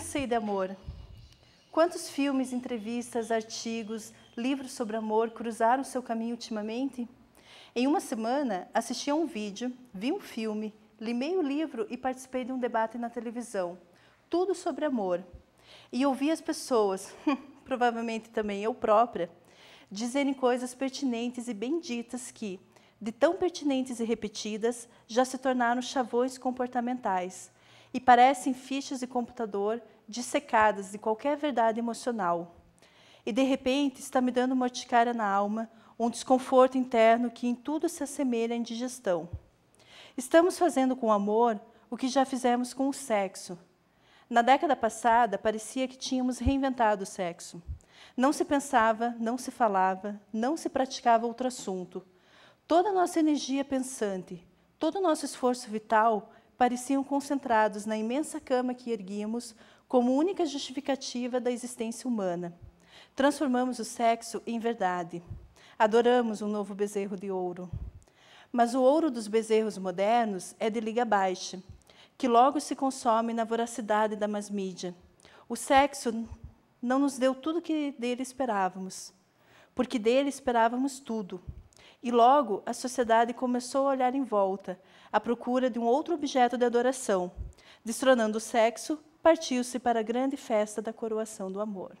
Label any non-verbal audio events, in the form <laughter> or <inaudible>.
cansei de amor. Quantos filmes, entrevistas, artigos, livros sobre amor cruzaram seu caminho ultimamente? Em uma semana, assisti a um vídeo, vi um filme, li meio livro e participei de um debate na televisão. Tudo sobre amor. E ouvi as pessoas, <laughs> provavelmente também eu própria, dizerem coisas pertinentes e benditas que, de tão pertinentes e repetidas, já se tornaram chavões comportamentais e parecem fichas de computador dissecadas de qualquer verdade emocional. E de repente está me dando uma urticária na alma, um desconforto interno que em tudo se assemelha à indigestão. Estamos fazendo com o amor o que já fizemos com o sexo. Na década passada, parecia que tínhamos reinventado o sexo. Não se pensava, não se falava, não se praticava outro assunto. Toda a nossa energia pensante, todo o nosso esforço vital pareciam concentrados na imensa cama que erguimos como única justificativa da existência humana. Transformamos o sexo em verdade. Adoramos um novo bezerro de ouro. Mas o ouro dos bezerros modernos é de liga baixa, que logo se consome na voracidade da masmídia. O sexo não nos deu tudo o que dele esperávamos, porque dele esperávamos tudo. E logo a sociedade começou a olhar em volta, à procura de um outro objeto de adoração. Destronando o sexo, partiu-se para a grande festa da coroação do amor.